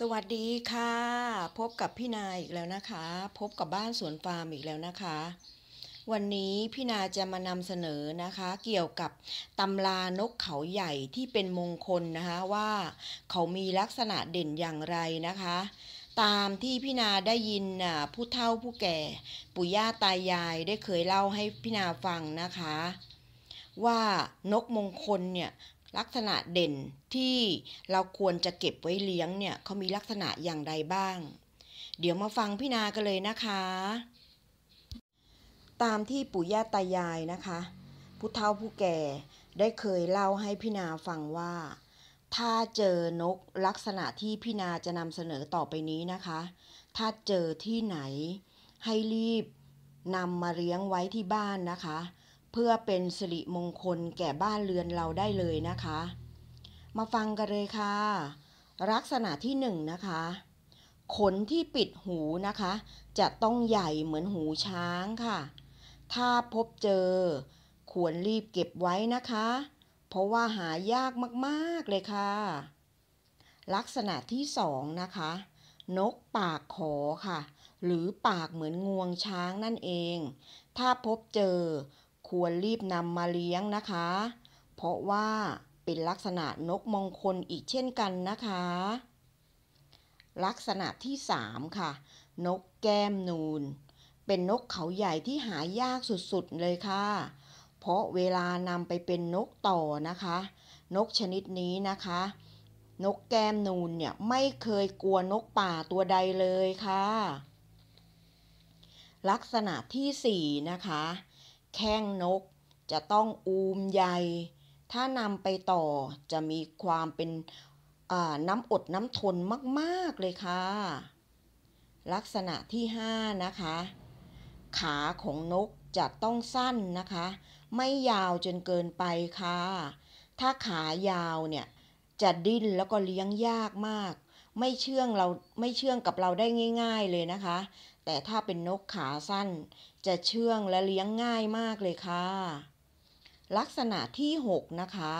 สวัสดีค่ะ พบกับพี่นาอีกแล้วนะคะ พบกับบ้านสวนฟาร์มอีกแล้วนะคะ วันนี้พี่นาจะมานำเสนอนะคะเกี่ยวกับตำลานกเขาใหญ่ที่เป็นมงคลนะคะว่าเขามีลักษณะเด่นอย่างไรนะคะ ตามที่พี่นาได้ยินผู้เฒ่าผู้แก่ปู่ย่าตายายได้เคยเล่าให้พี่นาฟังนะคะว่านกมงคลเนี่ยลักษณะเด่นที่เราควรจะเก็บไว้เลี้ยงเนี่ยเขามีลักษณะอย่างไรบ้าง เดี๋ยวมาฟังพี่นา กันเลยนะคะ ตามที่ปู่ย่าตายายนะคะผู้เฒ่าผู้แก่ได้เคยเล่าให้พี่นาฟังว่า ถ้าเจอนกลักษณะที่พี่นาจะนำเสนอต่อไปนี้นะคะ ถ้าเจอที่ไหน ให้รีบนำมาเลี้ยงไว้ที่บ้านนะคะเพื่อเป็นสิริมงคลแก่บ้านเรือนเราได้เลยนะคะ มาฟังกันเลยค่ะ ลักษณะที่หนึ่งนะคะขนที่ปิดหูนะคะ จะต้องใหญ่เหมือนหูช้างค่ะ ถ้าพบเจอควรรีบเก็บไว้นะคะ เพราะว่าหายากมากๆเลยค่ะ ลักษณะที่สองนะคะ นกปากขอค่ะ หรือปากเหมือนงวงช้างนั่นเอง ถ้าพบเจอควรรีบนำมาเลี้ยงนะคะ เพราะว่าเป็นลักษณะนกมงคลอีกเช่นกันนะคะ ลักษณะที่3ค่ะ นกแก้มนูน เป็นนกเขาใหญ่ที่หายากสุดๆเลยค่ะ เพราะเวลานำไปเป็นนกต่อนะคะ นกชนิดนี้นะคะ นกแก้มนูนเนี่ย ไม่เคยกลัวนกป่าตัวใดเลยค่ะ ลักษณะที่4นะคะแข้งนกจะต้องอูมใหญ่ ถ้านำไปต่อจะมีความเป็นน้ำอดน้ำทนมาก ๆ เลยค่ะ ลักษณะที่5นะคะ ขาของนกจะต้องสั้นนะคะ ไม่ยาวจนเกินไปค่ะ ถ้าขายาวเนี่ย จะดิ้นแล้วก็เลี้ยงยากมาก ไม่เชื่องเราไม่เชื่องกับเราได้ง่าย ๆ เลยนะคะแต่ถ้าเป็นนกขาสั้นจะเชื่องและเลี้ยงง่ายมากเลยค่ะ ลักษณะที่6นะคะ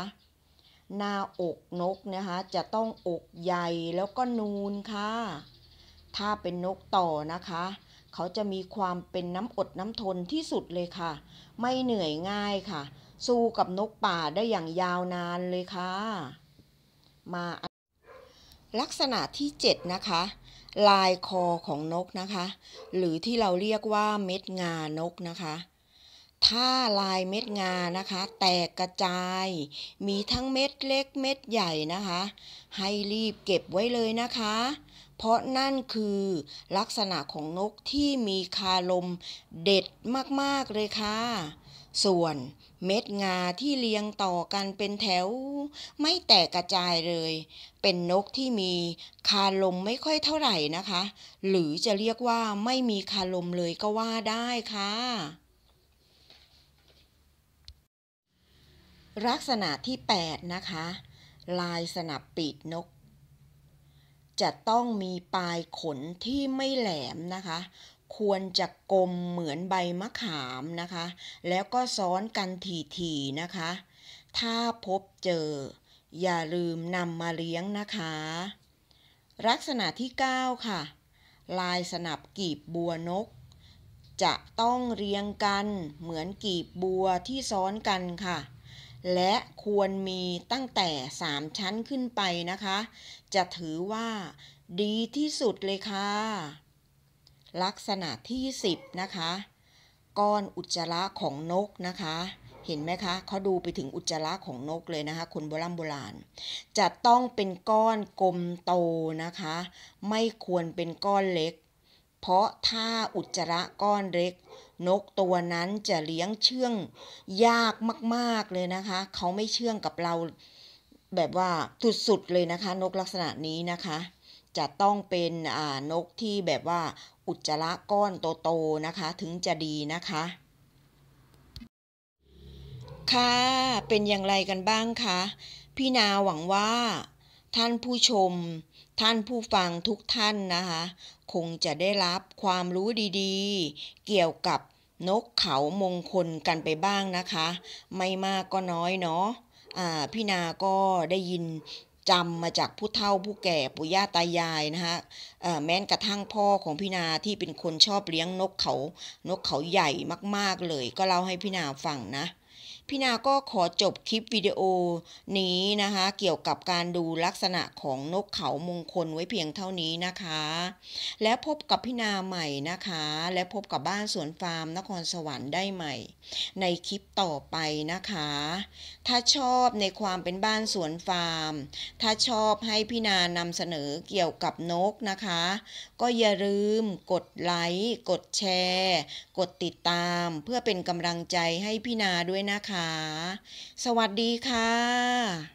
หน้าอกนกนะคะจะต้องอกใหญ่แล้วก็นูนค่ะ ถ้าเป็นนกต่อนะคะ เขาจะมีความเป็นน้ำอดน้ำทนที่สุดเลยค่ะ ไม่เหนื่อยง่ายค่ะ สู้กับนกป่าได้อย่างยาวนานเลยค่ะมาลักษณะที่7นะคะลายคอของนกนะคะ หรือที่เราเรียกว่าเม็ดงานกนะคะ ถ้าลายเม็ดงานะคะ แตกกระจายมีทั้งเม็ดเล็กเม็ดใหญ่นะคะ ให้รีบเก็บไว้เลยนะคะ เพราะนั่นคือลักษณะของนกที่มีคาลมเด็ดมากๆเลยค่ะส่วนเม็ดงาที่เรียงต่อกันเป็นแถว ไม่แตกกระจายเลย เป็นนกที่มีคาลมไม่ค่อยเท่าไหร่นะคะ หรือจะเรียกว่าไม่มีคาลมเลยก็ว่าได้ค่ะ ลักษณะที่ 8 นะคะ ลายสนับปีดนก จะต้องมีปลายขนที่ไม่แหลมนะคะควรจะกลมเหมือนใบมะขามนะคะ แล้วก็ซ้อนกันถี่ๆนะคะ ถ้าพบเจอ อย่าลืมนำมาเลี้ยงนะคะ ลักษณะที่ 9 ค่ะ ลายสนับกีบบัวนก จะต้องเรียงกันเหมือนกีบบัวที่ซ้อนกันค่ะ และควรมีตั้งแต่ 3 ชั้นขึ้นไปนะคะ จะถือว่าดีที่สุดเลยค่ะลักษณะที่10นะคะ ก้อนอุจจาระของนกนะคะ เห็นไหมคะเขาดูไปถึงอุจจาระของนกเลยนะคะคนโบราณโบราณจะต้องเป็นก้อนกลมโตนะคะ ไม่ควรเป็นก้อนเล็ก เพราะถ้าอุจจาระก้อนเล็ก นกตัวนั้นจะเลี้ยงเชื่องยากมากๆเลยนะคะเขาไม่เชื่องกับเราแบบว่าสุดๆเลยนะคะ นกลักษณะนี้นะคะจะต้องเป็นนกที่แบบว่าอุจจาระก้อนโตๆนะคะถึงจะดีนะคะค่ะเป็นอย่างไรกันบ้างคะพี่นาหวังว่าท่านผู้ชมท่านผู้ฟังทุกท่านนะคะ คงจะได้รับความรู้ดีๆ เกี่ยวกับนกเขามงคลกันไปบ้างนะคะ ไม่มากก็น้อยเนาะะพี่นาก็ได้ยินจำมาจากผู้เฒ่าผู้แก่ปู่ย่าตายายนะคะแม้นกระทั่งพ่อของพี่นาที่เป็นคนชอบเลี้ยงนกเขา นกเขาใหญ่มาก ๆเลยก็เล่าให้พี่นาฟังนะพี่นาก็ขอจบคลิปวิดีโอนี้นะคะ เกี่ยวกับการดูลักษณะของนกเขามงคลไว้เพียงเท่านี้นะคะ และพบกับพี่นาใหม่นะคะ และพบกับบ้านสวนฟาร์มนครสวรรค์ได้ใหม่ ในคลิปต่อไปนะคะ ถ้าชอบในความเป็นบ้านสวนฟาร์ม ถ้าชอบให้พี่นานำเสนอเกี่ยวกับนกนะคะก็อย่าลืมกดไลค์ กดแชร์ กดติดตาม เพื่อเป็นกำลังใจให้พี่นาด้วยนะคะ สวัสดีค่ะ